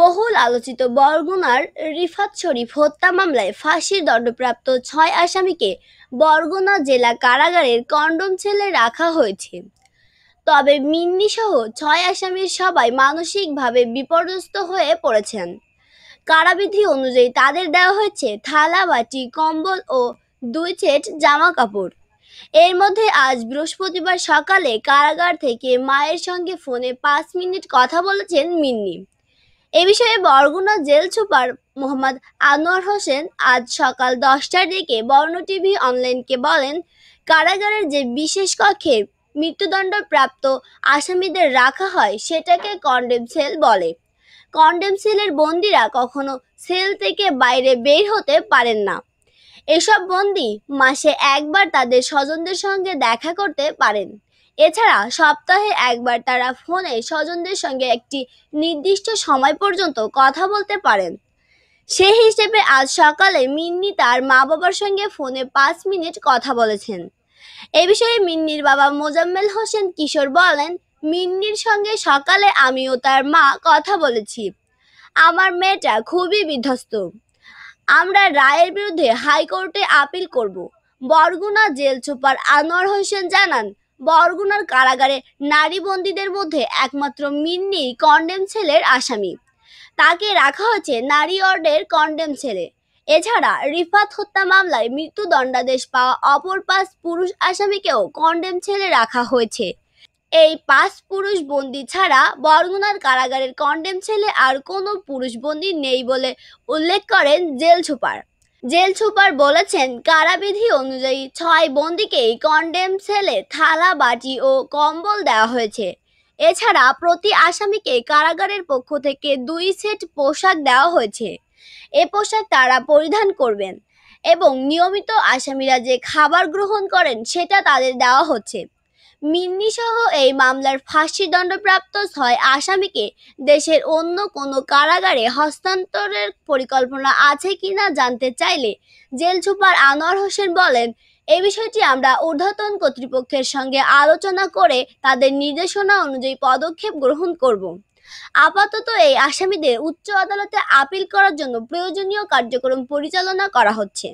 বহুল আলোচিত বরগুনার রিফাত শরীফ হত্যা মামলায় ফাঁসির দণ্ডপ্রাপ্ত ছয় আসামিকে বরগুনা জেলা কারাগারের কন্ডম ছেলে রাখা হয়েছে তবে মিন্নিসহ ছয় আসামির সবাই মানসিকভাবে বিপর্যস্ত হয়ে পড়েছেন কারাবিধি অনুযায়ী তাদের দেওয়া হয়েছে থালা বাটি কম্বল ও দুই সেট জামা কাপড় এর মধ্যে আজ বৃহস্পতিবার সকালে কারাগার থেকে মায়ের সঙ্গে ফোনে পাঁচ মিনিট কথা বলেছেন মিন্নি এ বিষয়ে বরগুনা জেল সুপার মোহাম্মদ আনোয়ার হোসেন আজ সকাল দশটার দিকে বর্ণ টিভি অনলাইনকে বলেন কারাগারের যে বিশেষ কক্ষে মৃত্যুদণ্ডপ্রাপ্ত আসামিদের রাখা হয় সেটাকে কন্ডেম সেল বলে কন্ডেম সেলের বন্দিরা কখনো সেল থেকে বাইরে বের হতে পারেন না এসব বন্দি মাসে একবার তাদের স্বজনদের সঙ্গে দেখা করতে পারেন এছাড়া সপ্তাহে একবার তারা ফোনে স্বজনদের সঙ্গে একটি নির্দিষ্ট সময় পর্যন্ত কথা বলতে পারেন সে হিসেবে আজ সকালে মিন্নি তার মা বাবার সঙ্গে ফোনে পাঁচ মিনিট কথা বলেছেন এ বিষয়ে মিন্নির বাবা মোজাম্মেল হোসেন কিশোর বলেন মিন্নির সঙ্গে সকালে আমি ও তার মা কথা বলেছি আমার মেয়েটা খুবই বিধ্বস্ত আমরা রায়ের বিরুদ্ধে হাইকোর্টে আপিল করব বরগুনা জেল সুপার আনোয়ার হোসেন জানান বরগুনার কারাগারে নারী বন্দীদের মধ্যে একমাত্র মিন্নি কন্ডেম সেলের আসামি তাকে রাখা হয়েছে নারী অর্ডের কন্ডেম সেলে এছাড়া রিফাত হত্যা মামলায় মৃত্যুদণ্ডাদেশ পাওয়া অপর পাঁচ পুরুষ আসামিকেও কন্ডেম ছেলে রাখা হয়েছে এই পাঁচ পুরুষ বন্দি ছাড়া বরগুনার কারাগারের কন্ডেম ছেলে আর কোনো পুরুষ বন্দি নেই বলে উল্লেখ করেন জেল সুপার জেল সুপার বলেছেন কারাবিধি অনুযায়ী ছয় বন্দীকেই কন্ডেম সেলে থালা বাটি ও কম্বল দেওয়া হয়েছে এছাড়া প্রতি আসামিকে কারাগারের পক্ষ থেকে দুই সেট পোশাক দেওয়া হয়েছে এ পোশাক তারা পরিধান করবেন এবং নিয়মিত আসামিরা যে খাবার গ্রহণ করেন সেটা তাদের দেওয়া হচ্ছে মিন্নি সহ এই মামলার ফাঁসি দণ্ডপ্রাপ্ত ছয় আসামিকে দেশের অন্য কোনো কারাগারে হস্তান্তরের পরিকল্পনা আছে কিনা জানতে চাইলে জেল সুপার আনোয়ার হোসেন বলেন এ বিষয়টি আমরা ঊর্ধ্বতন কর্তৃপক্ষের সঙ্গে আলোচনা করে তাদের নির্দেশনা অনুযায়ী পদক্ষেপ গ্রহণ করব আপাতত এই আসামিদের উচ্চ আদালতে আপিল করার জন্য প্রয়োজনীয় কার্যক্রম পরিচালনা করা হচ্ছে